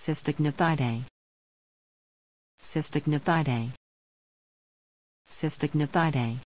cystic nephridae cystic cystic